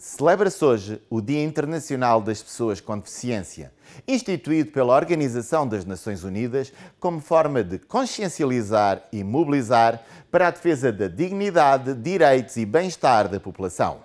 Celebra-se hoje o Dia Internacional das Pessoas com Deficiência, instituído pela Organização das Nações Unidas como forma de consciencializar e mobilizar para a defesa da dignidade, direitos e bem-estar da população.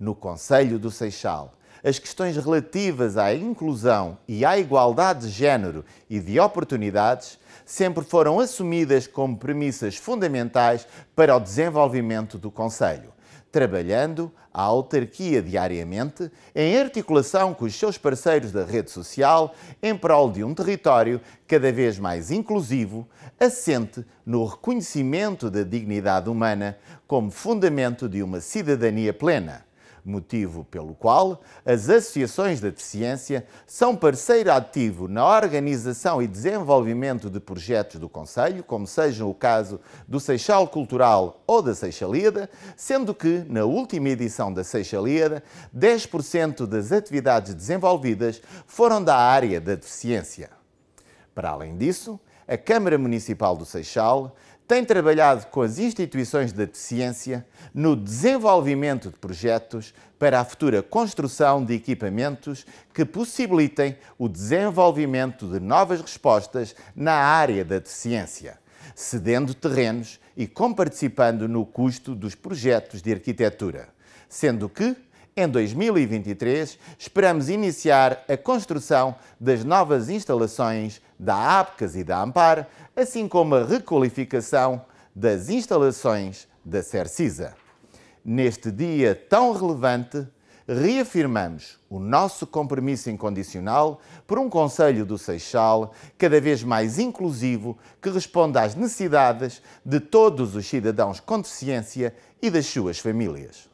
No Conselho do Seixal, as questões relativas à inclusão e à igualdade de género e de oportunidades sempre foram assumidas como premissas fundamentais para o desenvolvimento do Conselho trabalhando a autarquia diariamente em articulação com os seus parceiros da rede social em prol de um território cada vez mais inclusivo, assente no reconhecimento da dignidade humana como fundamento de uma cidadania plena motivo pelo qual as associações da deficiência são parceiro ativo na organização e desenvolvimento de projetos do Conselho, como seja o caso do Seixal Cultural ou da Seixalida, sendo que, na última edição da Seixalida, 10% das atividades desenvolvidas foram da área da deficiência. Para além disso, a Câmara Municipal do Seixal tem trabalhado com as instituições da deficiência no desenvolvimento de projetos para a futura construção de equipamentos que possibilitem o desenvolvimento de novas respostas na área da deficiência, cedendo terrenos e comparticipando no custo dos projetos de arquitetura, sendo que em 2023, esperamos iniciar a construção das novas instalações da APCAS e da AMPAR, assim como a requalificação das instalações da CERCISA. Neste dia tão relevante, reafirmamos o nosso compromisso incondicional por um Conselho do Seixal cada vez mais inclusivo que responda às necessidades de todos os cidadãos com deficiência e das suas famílias.